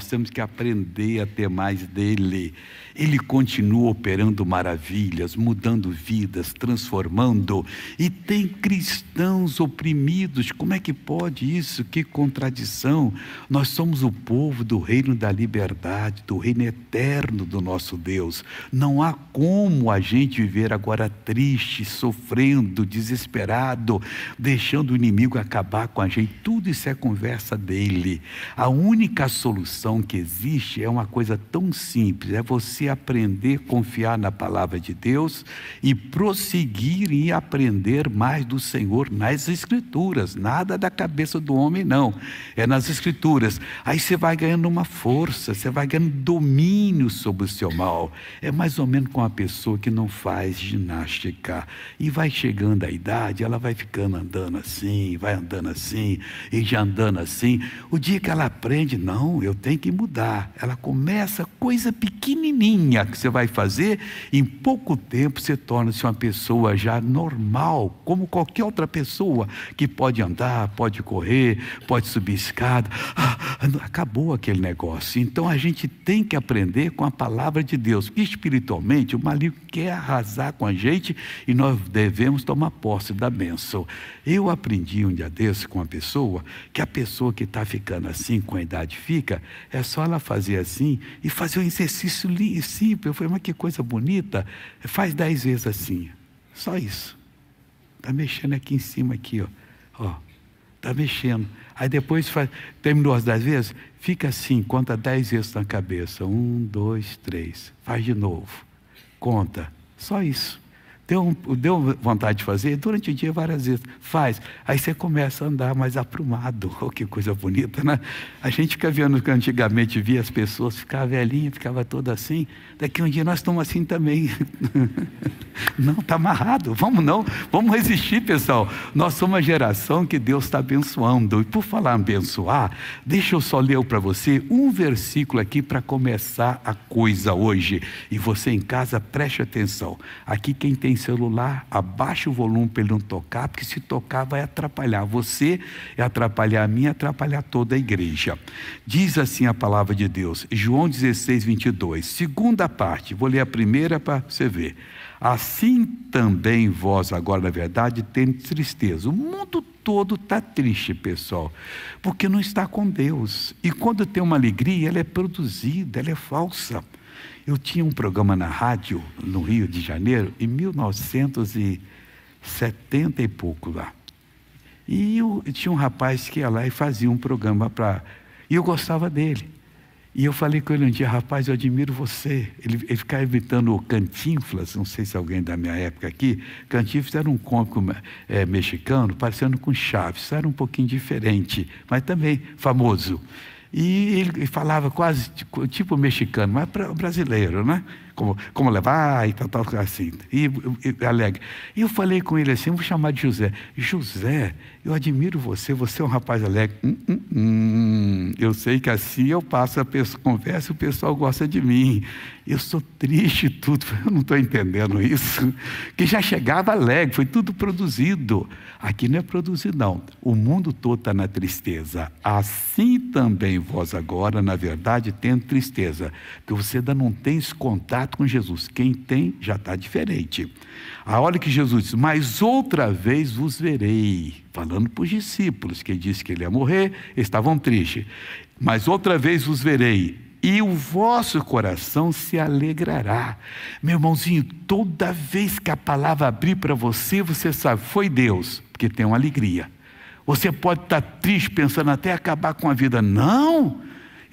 nós temos que aprender a ter mais dele. Ele continua operando maravilhas, mudando vidas, transformando. E tem cristãos oprimidos. Como é que pode isso? Que contradição! Nós somos o povo do reino da liberdade, do reino eterno do nosso Deus. Não há como a gente viver agora triste, sofrendo, desesperado, deixando o inimigo acabar com a gente. Tudo isso é conversa dele. A única solução que existe é uma coisa tão simples, é você aprender a confiar na palavra de Deus e prosseguir em aprender mais do Senhor nas escrituras, nada da cabeça do homem não, é nas escrituras. Aí você vai ganhando uma força, você vai ganhando domínio sobre o seu mal. É mais ou menos com a pessoa que não faz ginástica e vai chegando à idade, ela vai ficando andando assim, vai andando assim, e já andando assim. O dia que ela aprende, não, eu tenho que mudar. Ela começa coisa pequenininha que você vai fazer, em pouco tempo você torna-se uma pessoa já normal, como qualquer outra pessoa que pode andar, pode correr, pode subir escada. Ah, ah, acabou aquele negócio. Então a gente tem que aprender com a palavra de Deus. Espiritualmente, o maligno quer arrasar com a gente e nós devemos tomar posse da bênção. Eu aprendi um dia desse com uma pessoa que a pessoa que está ficando assim com a idade fica, é só ela fazer assim e fazer um exercício simples. Eu falei, mas que coisa bonita. Faz dez vezes assim. Só isso. Está mexendo aqui em cima, aqui, ó. Ó. Está mexendo. Aí depois faz, terminou as dez vezes, fica assim, conta dez vezes na cabeça. Um, dois, três. Faz de novo. Conta. Só isso. Deu, deu vontade de fazer? Durante o dia, várias vezes. Faz. Aí você começa a andar mais aprumado. Oh, que coisa bonita, né? A gente fica vendo que antigamente via as pessoas, ficava velhinha, ficava toda assim. Daqui é um dia nós estamos assim também. Não, está amarrado. Vamos não, vamos resistir, pessoal. Nós somos uma geração que Deus está abençoando. E por falar em abençoar, deixa eu só ler para você um versículo aqui para começar a coisa hoje. E você em casa, preste atenção. Aqui quem tem celular, abaixa o volume para ele não tocar, porque se tocar vai atrapalhar você, é atrapalhar a mim, é atrapalhar toda a igreja. Diz assim a palavra de Deus, João 16, 22. Segunda parte. Vou ler a primeira para você ver. Assim também vós, agora, na verdade, tende tristeza. O mundo todo está triste, pessoal, porque não está com Deus. E quando tem uma alegria, ela é produzida, ela é falsa. Eu tinha um programa na rádio, no Rio de Janeiro, em 1970 e pouco lá. E eu tinha um rapaz que ia lá e fazia um programa para. E eu gostava dele. E eu falei com ele um dia, rapaz, eu admiro você. Ele, ele ficava imitando o Cantinflas, não sei se alguém da minha época aqui. Cantinflas era um cômico é, mexicano, parecendo com Chaves, era um pouquinho diferente, mas também famoso. E ele falava quase tipo, tipo mexicano, mas brasileiro, né? como, como levar e tal, tal, assim. E, e alegre. E eu falei com ele assim, vou chamar de José. José, eu admiro você, você é um rapaz alegre. Hum, hum, hum. Eu sei que assim eu passo a conversa e o pessoal gosta de mim. Eu sou triste e tudo, eu não estou entendendo isso. Que já chegava alegre, foi tudo produzido. Aqui não é produzido, não. O mundo todo está na tristeza. Assim também vós agora, na verdade, tem tristeza, que você ainda não esse contato trato com Jesus. Quem tem já está diferente. A hora que Jesus disse, mas outra vez vos verei, falando para os discípulos, que disse que ele ia morrer, estavam tristes. Mas outra vez vos verei, e o vosso coração se alegrará. Meu irmãozinho, toda vez que a palavra abrir para você, você sabe, foi Deus, porque tem uma alegria. Você pode estar tá triste pensando até acabar com a vida. Não!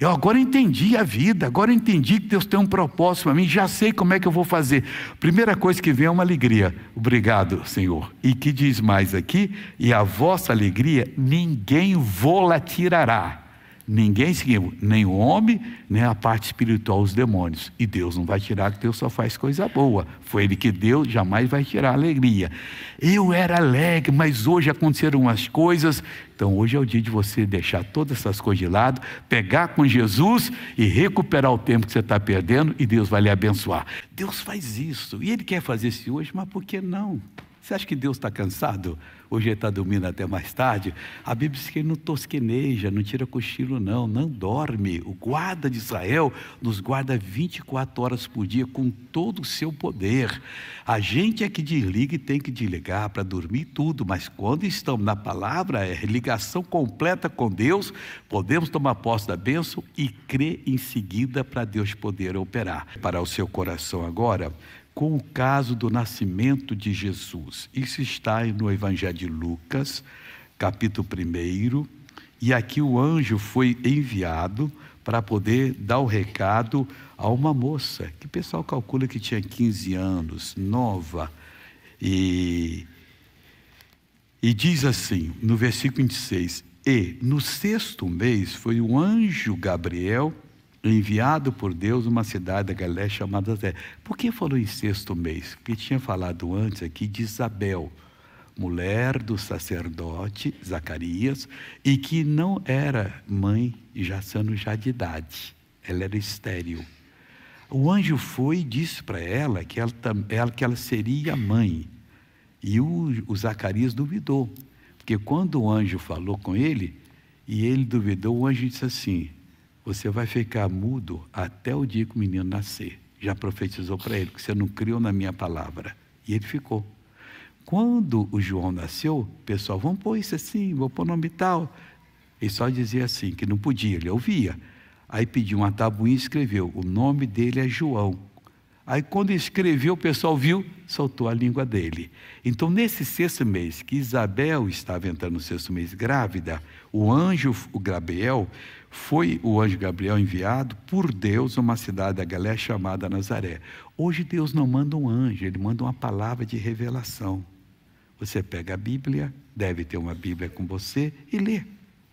Eu agora entendi a vida, agora entendi que Deus tem um propósito para mim, já sei como é que eu vou fazer. Primeira coisa que vem é uma alegria. Obrigado, Senhor. E que diz mais aqui? E a vossa alegria ninguém vou-la tirará. Ninguém seguiu, nem o homem, nem a parte espiritual, os demônios. E Deus não vai tirar, que Deus só faz coisa boa. Foi Ele que deu, jamais vai tirar a alegria. Eu era alegre, mas hoje aconteceram umas coisas. Então hoje é o dia de você deixar todas essas coisas de lado, pegar com Jesus e recuperar o tempo que você está perdendo e Deus vai lhe abençoar. Deus faz isso. E Ele quer fazer isso hoje, mas por que não? Você acha que Deus está cansado? hoje ele está dormindo até mais tarde. A Bíblia diz que ele não tosqueneja, não tira cochilo, não, não dorme. O guarda de Israel nos guarda 24 horas por dia com todo o seu poder. A gente é que desliga e tem que desligar para dormir tudo, mas quando estamos na palavra, é ligação completa com Deus, podemos tomar posse da bênção e crer em seguida para Deus poder operar. Para o seu coração agora, com o caso do nascimento de Jesus. Isso está no Evangelho de Lucas, capítulo 1. E aqui o anjo foi enviado para poder dar o recado a uma moça, que o pessoal calcula que tinha 15 anos, nova. E, e diz assim, no versículo 26, E no sexto mês foi o anjo Gabriel enviado por Deus uma cidade da Galéia chamada Zé. Por que falou em sexto mês? Porque tinha falado antes aqui de Isabel, mulher do sacerdote Zacarias, e que não era mãe, já sendo já de idade. Ela era estéril. O anjo foi e disse para ela que ela, ela, que ela seria mãe. E o, o Zacarias duvidou. Porque quando o anjo falou com ele, e ele duvidou, o anjo disse assim: você vai ficar mudo até o dia que o menino nascer. Já profetizou para ele, que você não criou na minha palavra. E ele ficou. Quando o João nasceu, pessoal, vamos pôr isso assim, vou pôr nome tal. Ele só dizia assim, que não podia, ele ouvia. Aí pediu uma tabuinha e escreveu, o nome dele é João. Aí quando escreveu, o pessoal viu, soltou a língua dele. Então, nesse sexto mês, que Isabel estava entrando no sexto mês grávida, o anjo, o Gabriel, foi o anjo Gabriel enviado por Deus a uma cidade da Galéia chamada Nazaré. Hoje Deus não manda um anjo, ele manda uma palavra de revelação. Você pega a Bíblia, deve ter uma Bíblia com você e lê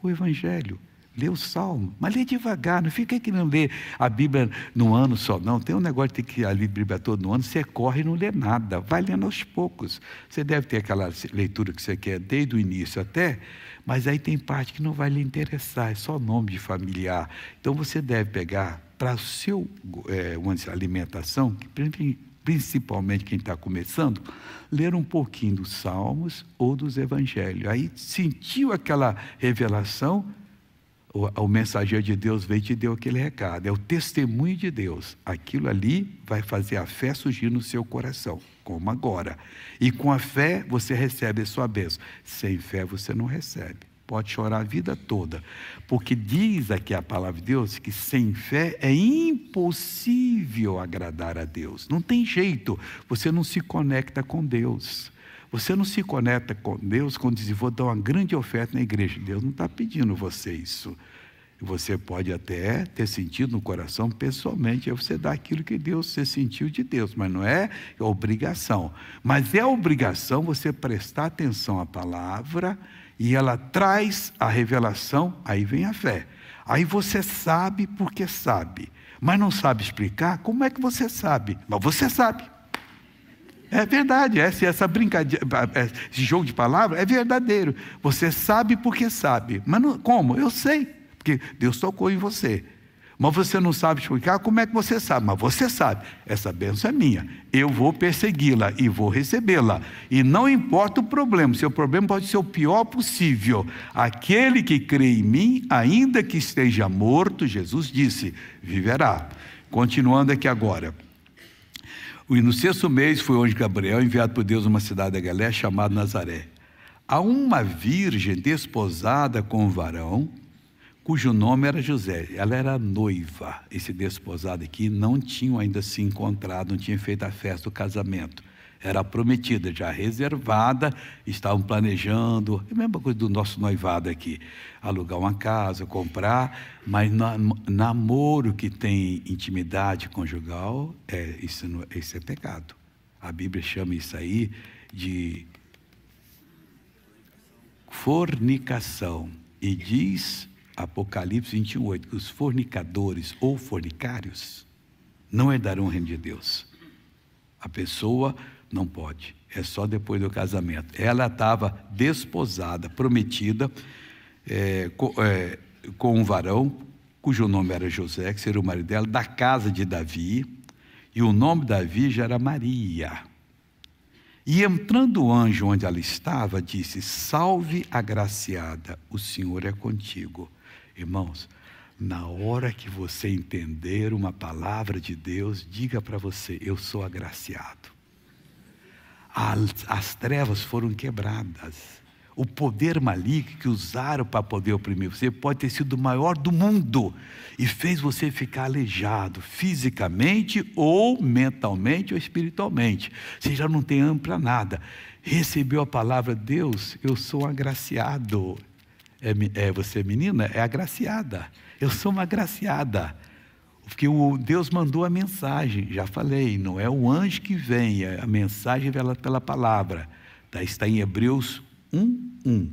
o Evangelho. Lê o Salmo, mas lê devagar, não fica que não lê a Bíblia num ano só, não. Tem um negócio de ter que ler a Bíblia todo no ano, você corre e não lê nada, vai lendo aos poucos. Você deve ter aquela leitura que você quer desde o início até mas aí tem parte que não vai lhe interessar, é só nome de familiar. Então você deve pegar para a sua é, alimentação, que principalmente quem está começando, ler um pouquinho dos Salmos ou dos Evangelhos. Aí sentiu aquela revelação, o, o, mensageiro de Deus veio e te deu aquele recado. É o testemunho de Deus. Aquilo ali vai fazer a fé surgir no seu coração como agora. E com a fé você recebe a sua bênção. Sem fé você não recebe. Pode chorar a vida toda. Porque diz aqui a palavra de Deus que sem fé é impossível agradar a Deus. Não tem jeito. Você não se conecta com Deus. Você não se conecta com Deus quando diz, vou dar uma grande oferta na igreja. Deus não está pedindo você isso. Você pode até ter sentido no coração pessoalmente, aí é você dá aquilo que Deus, você sentiu de Deus, mas não é obrigação. Mas é obrigação você prestar atenção à palavra e ela traz a revelação, aí vem a fé. Aí você sabe porque sabe, mas não sabe explicar, como é que você sabe? Mas você sabe. É verdade, essa, essa brincadeira, é, esse jogo de palavras é verdadeiro. Você sabe porque sabe, mas não, como? Eu sei porque Deus tocou em você. Mas você não sabe explicar, como é que você sabe? Mas você sabe, essa benção é minha. Eu vou persegui-la e vou recebê-la. E não importa o problema, seu problema pode ser o pior possível. Aquele que crê em mim, ainda que esteja morto, Jesus disse, viverá. Continuando aqui agora. E no sexto mês foi onde Gabriel, enviado por Deus a uma cidade da Galéia chamada Nazaré. A uma virgem desposada com um varão cujo nome era José. Ela era noiva Esse desposado aqui, não tinham ainda se encontrado, não tinham feito a festa do casamento. Era prometida, já reservada, estavam planejando, é a mesma coisa do nosso noivado aqui, alugar uma casa, comprar, mas namoro que tem intimidade conjugal, é, isso, não, isso é pecado. A Bíblia chama isso aí de fornicação e diz Apocalipse 28, que os fornicadores ou fornicários não herdarão o reino de Deus. A pessoa não pode, é só depois do casamento. Ela estava desposada, prometida é, com, é, com um varão, cujo nome era José, que seria o marido dela, da casa de Davi, e o nome Davi já era Maria. E entrando o anjo onde ela estava, disse: Salve agraciada, o Senhor é contigo. Irmãos, na hora que você entender uma palavra de Deus, diga para você: Eu sou agraciado. As, as trevas foram quebradas. O poder maligno que usaram para poder oprimir você pode ter sido o maior do mundo e fez você ficar aleijado fisicamente ou mentalmente ou espiritualmente. Você já não tem ânimo para nada. Recebeu a palavra: Deus, eu sou agraciado é, é, você é menina, é agraciada. Eu sou uma agraciada. Porque o Deus mandou a mensagem, já falei, não é o anjo que vem, é a mensagem pela, pela palavra. Tá, está em Hebreus 1, 1.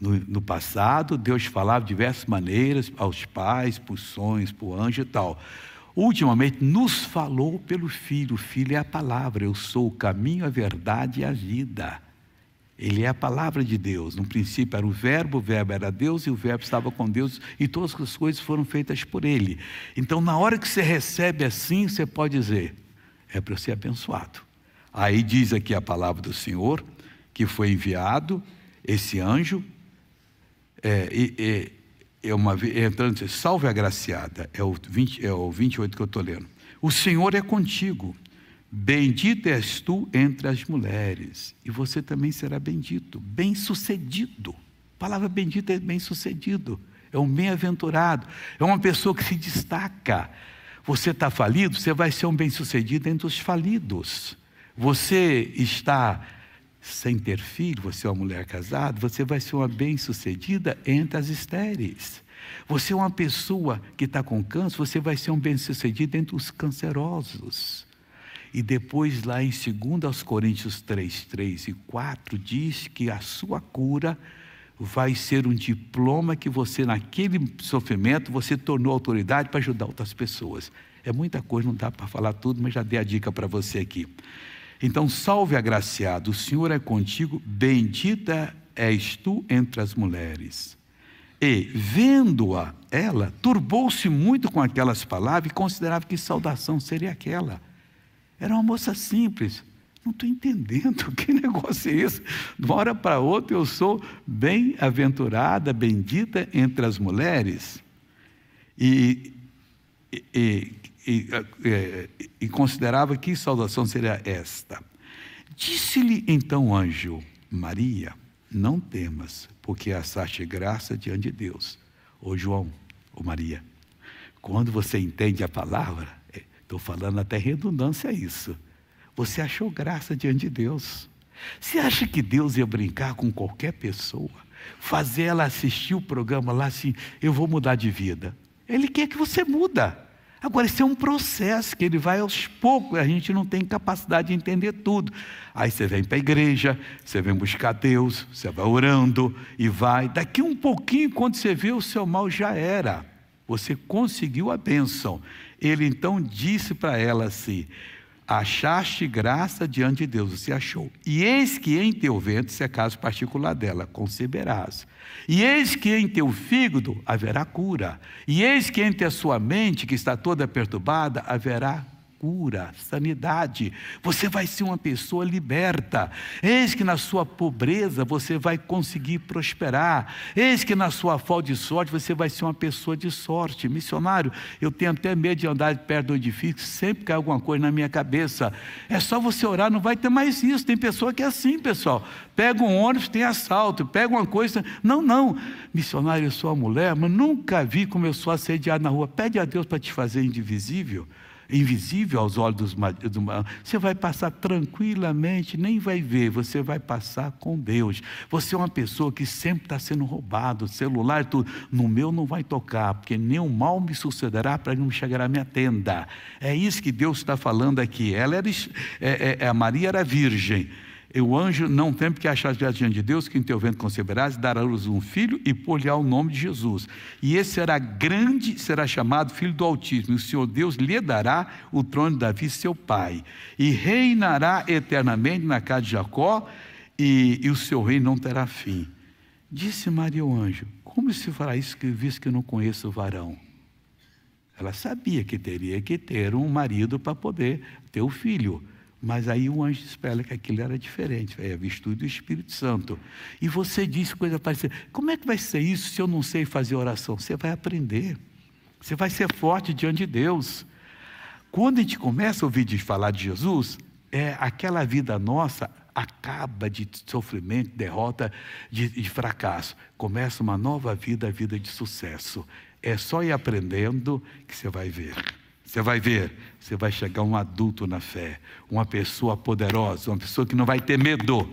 No, no passado, Deus falava de diversas maneiras aos pais, por sonhos, por anjo e tal. Ultimamente, nos falou pelo Filho. O Filho é a palavra. Eu sou o caminho, a verdade e a vida. Ele é a palavra de Deus. No princípio era o Verbo, o Verbo era Deus e o Verbo estava com Deus e todas as coisas foram feitas por Ele. Então, na hora que você recebe assim, você pode dizer: é para ser abençoado. Aí diz aqui a palavra do Senhor que foi enviado esse anjo. É, é, é uma, entrando, salve a graciada, é o, 20, é o 28 que eu estou lendo. O Senhor é contigo Bendita és tu entre as mulheres, e você também será bendito, bem-sucedido. A palavra bendita é bem-sucedido, é um bem-aventurado, é uma pessoa que se destaca. Você está falido, você vai ser um bem-sucedido entre os falidos. Você está sem ter filho, você é uma mulher casada, você vai ser uma bem-sucedida entre as estéreis. Você é uma pessoa que está com câncer, você vai ser um bem-sucedido entre os cancerosos. E depois, lá em 2 Coríntios 3, 3 e 4, diz que a sua cura vai ser um diploma que você, naquele sofrimento, você tornou autoridade para ajudar outras pessoas. É muita coisa, não dá para falar tudo, mas já dei a dica para você aqui. Então, salve agraciado, o Senhor é contigo, bendita és tu entre as mulheres. E, vendo-a, ela turbou-se muito com aquelas palavras e considerava que saudação seria aquela. Era uma moça simples. Não estou entendendo que negócio é esse. De uma hora para outra eu sou bem-aventurada, bendita entre as mulheres. E, e, e, é, e considerava que saudação seria esta. Disse-lhe então o anjo, Maria, não temas, porque assaste graça diante de Deus. Ô João, ô Maria, quando você entende a palavra, Estou falando até redundância isso. Você achou graça diante de Deus. Você acha que Deus ia brincar com qualquer pessoa? Fazer ela assistir o programa lá assim, eu vou mudar de vida. Ele quer que você muda. Agora, isso é um processo que ele vai aos poucos, a gente não tem capacidade de entender tudo. Aí você vem para a igreja, você vem buscar Deus, você vai orando e vai. Daqui um pouquinho, quando você vê, o seu mal já era. Você conseguiu a bênção. Ele então disse para ela assim: Achaste graça diante de Deus, você achou. E eis que em teu ventre, se é caso particular dela, conceberás. E eis que em teu fígado haverá cura. E eis que entre a sua mente, que está toda perturbada, haverá cura, sanidade. Você vai ser uma pessoa liberta. Eis que na sua pobreza você vai conseguir prosperar. Eis que na sua falta de sorte você vai ser uma pessoa de sorte. Missionário, eu tenho até medo de andar perto do edifício, sempre cai alguma coisa na minha cabeça. É só você orar, não vai ter mais isso. Tem pessoa que é assim, pessoal. Pega um ônibus, tem assalto. Pega uma coisa. Não, não. Missionário, eu sou uma mulher, mas nunca vi como eu sou assediado na rua. Pede a Deus para te fazer indivisível invisível aos olhos do, do você vai passar tranquilamente, nem vai ver, você vai passar com Deus. Você é uma pessoa que sempre está sendo roubado, celular e tudo. No meu não vai tocar, porque nenhum mal me sucederá para não chegar à minha tenda. É isso que Deus está falando aqui. Ela era, é, é, a Maria era virgem. E o anjo não tem porque achar diante de Deus que em teu vento conceberás, dará à luz um filho e pôr-lhe o nome de Jesus. E esse será grande, será chamado filho do Altíssimo. E o Senhor Deus lhe dará o trono de Davi, seu pai, e reinará eternamente na casa de Jacó, e, e o seu reino não terá fim. Disse Maria o anjo: Como se fará isso visto que eu não conheço o varão? Ela sabia que teria que ter um marido para poder ter o filho. Mas aí o anjo disse que aquilo era diferente, é a do Espírito Santo. E você disse coisa parecida. Como é que vai ser isso se eu não sei fazer oração? Você vai aprender. Você vai ser forte diante de Deus. Quando a gente começa a ouvir de falar de Jesus, é aquela vida nossa acaba de sofrimento, derrota, de, de fracasso. Começa uma nova vida, a vida de sucesso. É só ir aprendendo que você vai ver. Você vai ver, você vai chegar um adulto na fé, uma pessoa poderosa, uma pessoa que não vai ter medo.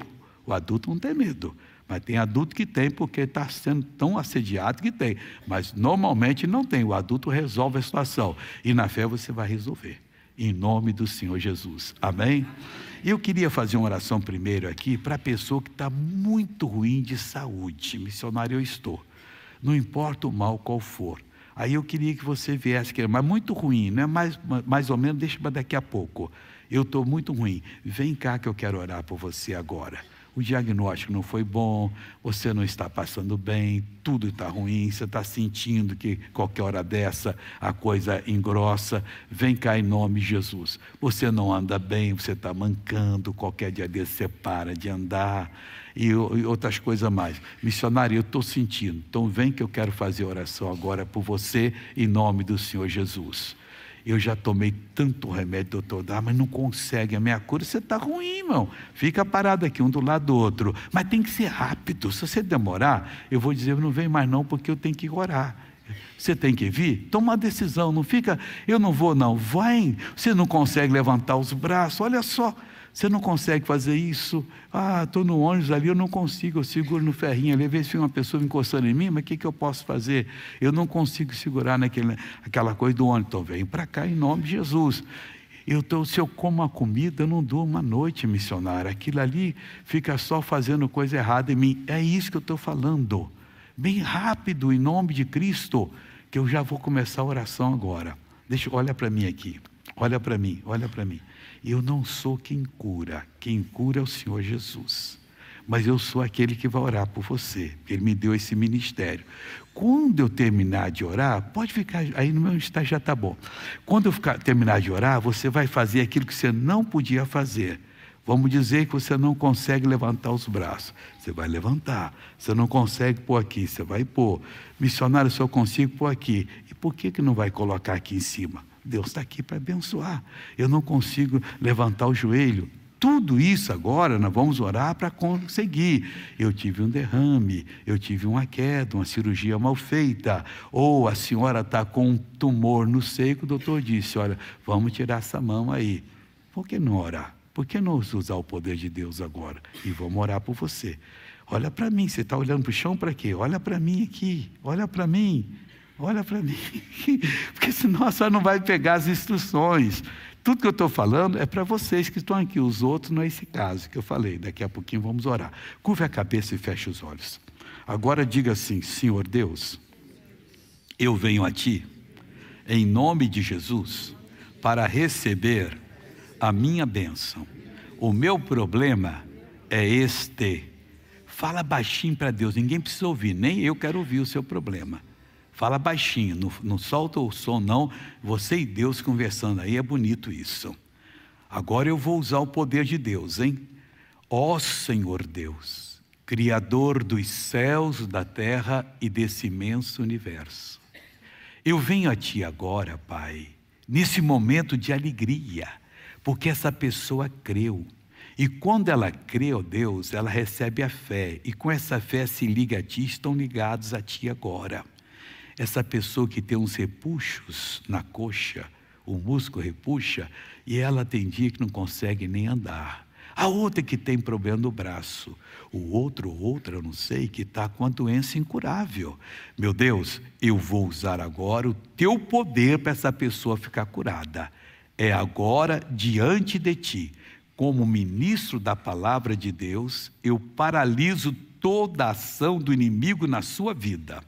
O adulto não tem medo, mas tem adulto que tem porque está sendo tão assediado que tem. Mas normalmente não tem. O adulto resolve a situação e na fé você vai resolver. Em nome do Senhor Jesus. Amém? Eu queria fazer uma oração primeiro aqui para a pessoa que está muito ruim de saúde. Missionário, eu estou. Não importa o mal qual for Aí eu queria que você viesse, querido, mas muito ruim, né? mais, mais ou menos, deixa para daqui a pouco. Eu estou muito ruim. Vem cá que eu quero orar por você agora o diagnóstico não foi bom, você não está passando bem, tudo está ruim, você está sentindo que qualquer hora dessa a coisa engrossa, vem cá em nome de Jesus. Você não anda bem, você está mancando, qualquer dia desse você para de andar e, e outras coisas mais. Missionário, eu estou sentindo, então vem que eu quero fazer oração agora por você em nome do Senhor Jesus. Eu já tomei tanto remédio, doutor, ah, mas não consegue a minha cura, você está ruim, irmão. Fica parado aqui, um do lado do outro. Mas tem que ser rápido. Se você demorar, eu vou dizer, não vem mais não, porque eu tenho que orar. Você tem que vir? Toma uma decisão, não fica, eu não vou não. Vai, você não consegue levantar os braços, olha só. Você não consegue fazer isso? Ah, estou no ônibus ali, eu não consigo, eu seguro no ferrinho ali, às se uma pessoa encostando em mim, mas o que, que eu posso fazer? Eu não consigo segurar naquele, aquela coisa do ônibus. Então, vem para cá em nome de Jesus. Eu tô, se eu como a comida, eu não durmo uma noite, missionário. Aquilo ali fica só fazendo coisa errada em mim. É isso que eu estou falando. Bem rápido, em nome de Cristo, que eu já vou começar a oração agora. Deixa, olha para mim aqui. Olha para mim, olha para mim. Eu não sou quem cura, quem cura é o Senhor Jesus. Mas eu sou aquele que vai orar por você, porque Ele me deu esse ministério. Quando eu terminar de orar, pode ficar, aí no meu estágio já está bom. Quando eu ficar, terminar de orar, você vai fazer aquilo que você não podia fazer. Vamos dizer que você não consegue levantar os braços. Você vai levantar. Você não consegue pôr aqui, você vai pôr. Missionário, só consigo pôr aqui. E por que, que não vai colocar aqui em cima? Deus está aqui para abençoar. Eu não consigo levantar o joelho. Tudo isso agora nós vamos orar para conseguir. Eu tive um derrame, eu tive uma queda, uma cirurgia mal feita, ou a senhora está com um tumor no seio, o doutor disse: Olha, vamos tirar essa mão aí. Por que não orar? Por que não usar o poder de Deus agora? E vamos orar por você. Olha para mim, você está olhando para o chão para quê? Olha para mim aqui, olha para mim olha para mim, porque senão a senhora não vai pegar as instruções. Tudo que eu estou falando é para vocês que estão aqui, os outros não é esse caso que eu falei. Daqui a pouquinho vamos orar. Curve a cabeça e feche os olhos. Agora diga assim: Senhor Deus, eu venho a Ti, em nome de Jesus, para receber a minha bênção. O meu problema é este. Fala baixinho para Deus, ninguém precisa ouvir, nem eu quero ouvir o seu problema Fala baixinho, não, não solta o som, não. Você e Deus conversando aí, é bonito isso. Agora eu vou usar o poder de Deus, hein? Ó Senhor Deus, Criador dos céus, da terra e desse imenso universo. Eu venho a Ti agora, Pai, nesse momento de alegria, porque essa pessoa creu. E quando ela crê, ó oh Deus, ela recebe a fé. E com essa fé se liga a Ti, estão ligados a Ti agora essa pessoa que tem uns repuxos na coxa, o músculo repuxa, e ela tem dia que não consegue nem andar. A outra que tem problema no braço. O outro, outra, eu não sei, que está com a doença incurável. Meu Deus, eu vou usar agora o teu poder para essa pessoa ficar curada. É agora diante de ti. Como ministro da palavra de Deus, eu paraliso toda a ação do inimigo na sua vida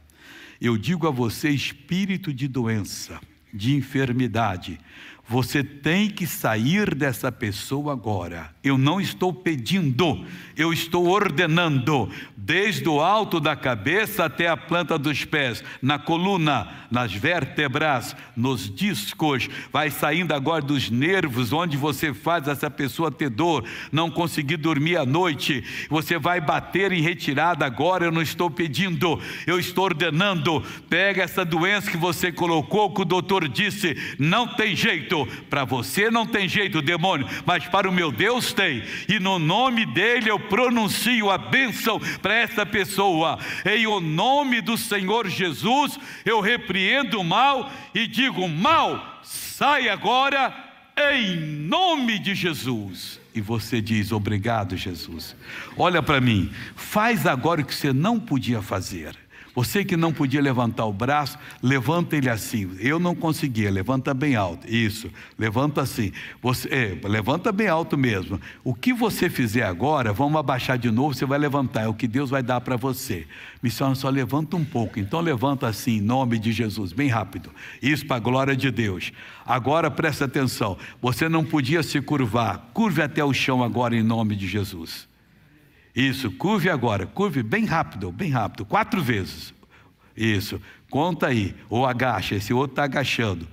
eu digo a você espírito de doença, de enfermidade, você tem que sair dessa pessoa agora. Eu não estou pedindo, eu estou ordenando, desde o alto da cabeça até a planta dos pés, na coluna, nas vértebras, nos discos, vai saindo agora dos nervos, onde você faz essa pessoa ter dor, não conseguir dormir à noite. Você vai bater em retirada agora. Eu não estou pedindo, eu estou ordenando. Pega essa doença que você colocou, que o doutor disse, não tem jeito jeito, para você não tem jeito, demônio, mas para o meu Deus tem, e no nome dele eu pronuncio a bênção para essa pessoa, em o nome do Senhor Jesus, eu repreendo o mal e digo: mal, sai agora, em nome de Jesus. E você diz: obrigado, Jesus. Olha para mim, faz agora o que você não podia fazer você que não podia levantar o braço, levanta ele assim. Eu não conseguia, levanta bem alto. Isso, levanta assim. Você, é, levanta bem alto mesmo. O que você fizer agora, vamos abaixar de novo, você vai levantar. É o que Deus vai dar para você. Missionário, só levanta um pouco. Então levanta assim, em nome de Jesus, bem rápido. Isso para a glória de Deus. Agora presta atenção. Você não podia se curvar. Curve até o chão agora, em nome de Jesus. Isso, curve agora, curve bem rápido, bem rápido, quatro vezes. Isso, conta aí, ou agacha, esse outro está agachando.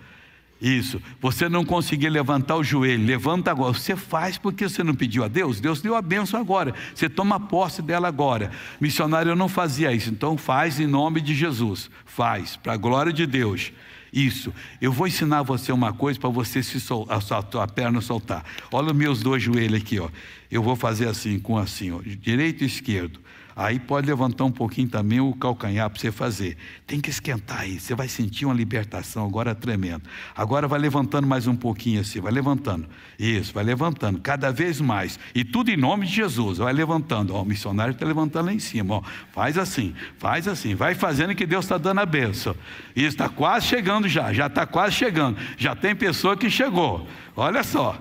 Isso. Você não conseguir levantar o joelho, levanta agora. Você faz porque você não pediu a Deus. Deus deu a bênção agora. Você toma posse dela agora. Missionário não fazia isso. Então faz em nome de Jesus. Faz para a glória de Deus. Isso. Eu vou ensinar você uma coisa para você se sol, a sua a perna soltar. Olha os meus dois joelhos aqui, ó. Eu vou fazer assim com assim, ó, direito e esquerdo. Aí pode levantar um pouquinho também o calcanhar para você fazer. Tem que esquentar aí, você vai sentir uma libertação agora tremenda. Agora vai levantando mais um pouquinho assim, vai levantando. Isso, vai levantando, cada vez mais. E tudo em nome de Jesus, vai levantando. Ó, o missionário está levantando lá em cima. Ó, faz assim, faz assim, vai fazendo que Deus está dando a benção. Isso está quase chegando já, já está quase chegando. Já tem pessoa que chegou. Olha só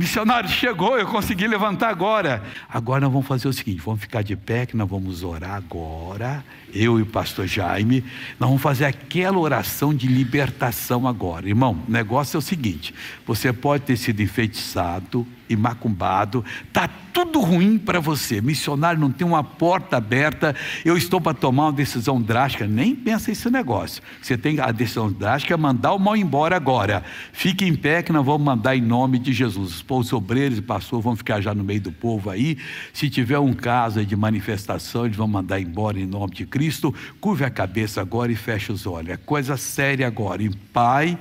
missionário chegou, eu consegui levantar agora. Agora nós vamos fazer o seguinte: vamos ficar de pé, que nós vamos orar agora, eu e o pastor Jaime. Nós vamos fazer aquela oração de libertação agora. Irmão, o negócio é o seguinte: você pode ter sido enfeitiçado, e macumbado, está tudo ruim para você. Missionário não tem uma porta aberta, eu estou para tomar uma decisão drástica. Nem pensa esse negócio. Você tem a decisão drástica, é mandar o mal embora agora. Fique em pé que nós vamos mandar em nome de Jesus. Os obreiros e pastor vão ficar já no meio do povo aí. Se tiver um caso de manifestação, eles vão mandar embora em nome de Cristo. Curve a cabeça agora e feche os olhos. É coisa séria agora. E Pai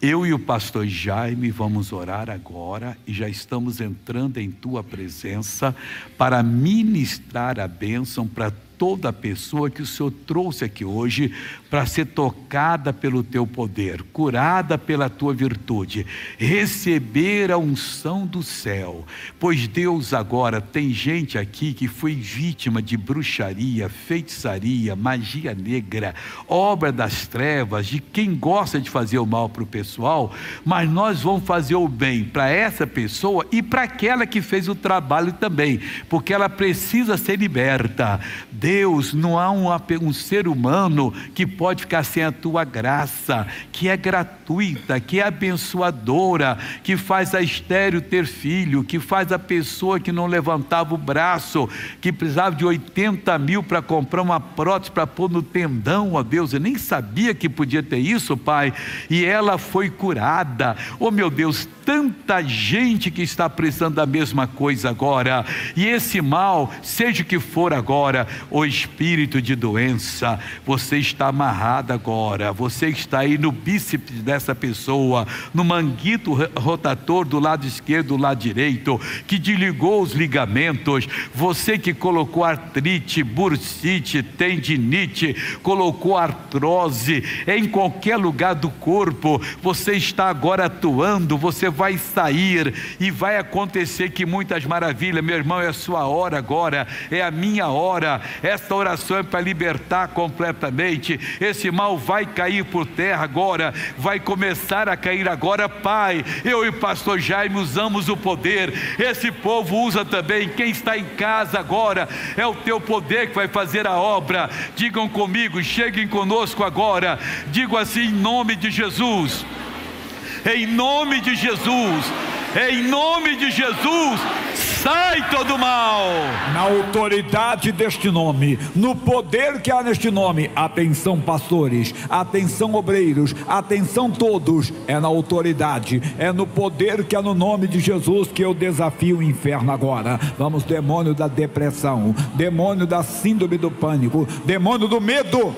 eu e o pastor Jaime vamos orar agora e já estamos entrando em tua presença para ministrar a bênção para toda pessoa que o Senhor trouxe aqui hoje para ser tocada pelo teu poder, curada pela tua virtude, receber a unção do céu. Pois Deus agora tem gente aqui que foi vítima de bruxaria, feitiçaria, magia negra, obra das trevas, de quem gosta de fazer o mal para o pessoal, mas nós vamos fazer o bem para essa pessoa e para aquela que fez o trabalho também, porque ela precisa ser liberta. Deus, não há um, um ser humano que pode ficar sem a tua graça, que é gratuita, que é abençoadora, que faz a estéreo ter filho, que faz a pessoa que não levantava o braço, que precisava de 80 mil para comprar uma prótese para pôr no tendão, ó Deus, eu nem sabia que podia ter isso, Pai, e ela foi curada, oh meu Deus, tanta gente que está precisando da mesma coisa agora, e esse mal, seja o que for agora, o espírito de doença, você está amarrado agora, você está aí no bíceps dessa pessoa, no manguito rotador do lado esquerdo, do lado direito, que desligou os ligamentos, você que colocou artrite, bursite, tendinite, colocou artrose em qualquer lugar do corpo, você está agora atuando, você vai sair e vai acontecer que muitas maravilhas, meu irmão, é a sua hora agora, é a minha hora, é esta oração é para libertar completamente. Esse mal vai cair por terra agora, vai começar a cair agora, Pai. Eu e o pastor Jaime usamos o poder. Esse povo usa também. Quem está em casa agora é o teu poder que vai fazer a obra. Digam comigo, cheguem conosco agora. Digo assim em nome de Jesus. É em nome de Jesus, é em nome de Jesus, sai todo mal. Na autoridade deste nome, no poder que há neste nome, atenção pastores, atenção obreiros, atenção todos, é na autoridade, é no poder que há no nome de Jesus que eu desafio o inferno agora. Vamos, demônio da depressão, demônio da síndrome do pânico, demônio do medo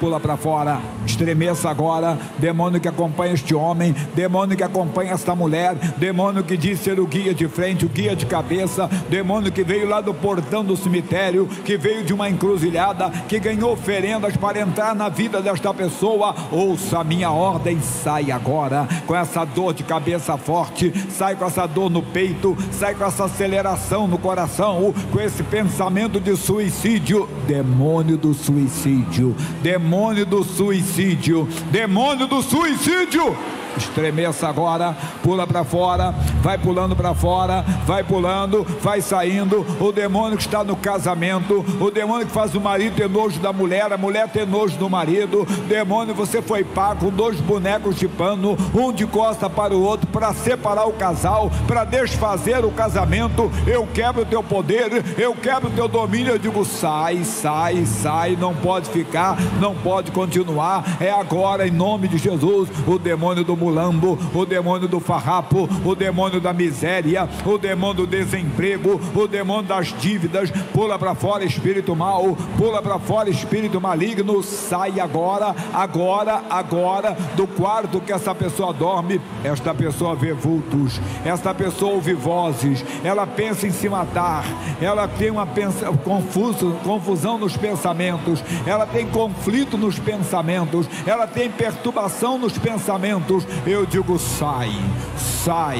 pula para fora, estremeça agora, demônio que acompanha este homem, demônio que acompanha esta mulher, demônio que diz ser o guia de frente, o guia de cabeça, demônio que veio lá do portão do cemitério, que veio de uma encruzilhada, que ganhou oferendas para entrar na vida desta pessoa, ouça a minha ordem, sai agora, com essa dor de cabeça forte, sai com essa dor no peito, sai com essa aceleração no coração, com esse pensamento de suicídio, demônio do suicídio, demônio demônio do suicídio, demônio do suicídio. Estremeça agora, pula para fora, vai pulando para fora, vai pulando, vai saindo. O demônio que está no casamento, o demônio que faz o marido ter nojo da mulher, a mulher ter nojo do marido. Demônio, você foi pago dois bonecos de pano, um de costa para o outro, para separar o casal, para desfazer o casamento. Eu quebro o teu poder, eu quebro o teu domínio. Eu digo: sai, sai, sai, não pode ficar, não pode continuar. É agora, em nome de Jesus, o demônio do mulambo, o demônio do farrapo, o demônio da miséria, o demônio do desemprego, o demônio das dívidas, pula para fora espírito mal, pula para fora espírito maligno, sai agora, agora, agora do quarto que essa pessoa dorme. Esta pessoa vê vultos, esta pessoa ouve vozes, ela pensa em se matar, ela tem uma pensa, confuso, confusão nos pensamentos, ela tem conflito nos pensamentos, ela tem perturbação nos pensamentos, eu digo: sai, sai,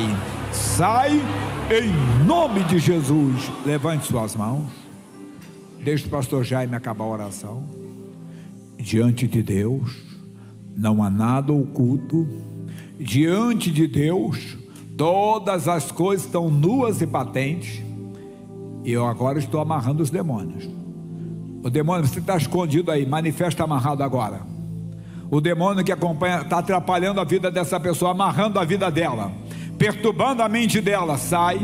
sai, em nome de Jesus. Levante suas mãos. Deixe o pastor Jaime acabar a oração. Diante de Deus, não há nada oculto. Diante de Deus, todas as coisas estão nuas e patentes. E eu agora estou amarrando os demônios. O demônio, você está escondido aí, manifesta amarrado agora. O demônio que acompanha está atrapalhando a vida dessa pessoa, amarrando a vida dela, perturbando a mente dela. Sai,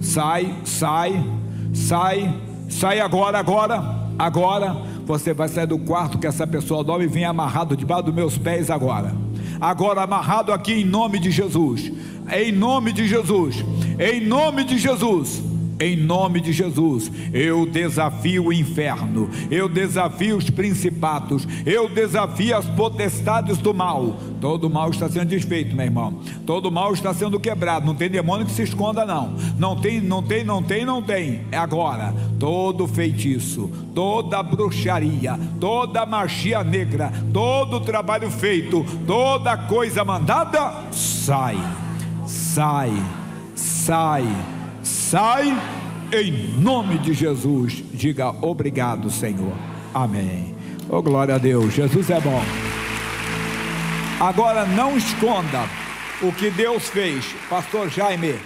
sai, sai, sai, sai agora, agora, agora. Você vai sair do quarto que essa pessoa dorme e vem amarrado debaixo dos meus pés agora. Agora amarrado aqui em nome de Jesus. Em nome de Jesus. Em nome de Jesus em nome de Jesus, eu desafio o inferno, eu desafio os principados, eu desafio as potestades do mal. Todo mal está sendo desfeito, meu irmão. Todo mal está sendo quebrado. Não tem demônio que se esconda, não. Não tem, não tem, não tem, não tem. É agora. Todo feitiço, toda bruxaria, toda magia negra, todo trabalho feito, toda coisa mandada, sai, sai, sai sai em nome de Jesus. Diga obrigado, Senhor. Amém. Oh, glória a Deus. Jesus é bom. Agora não esconda o que Deus fez. Pastor Jaime,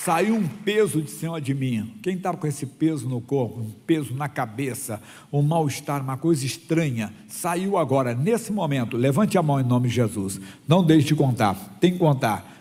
saiu um peso de cima de mim. Quem estava tá com esse peso no corpo, um peso na cabeça, um mal-estar, uma coisa estranha, saiu agora, nesse momento. Levante a mão em nome de Jesus. Não deixe de contar. Tem que contar.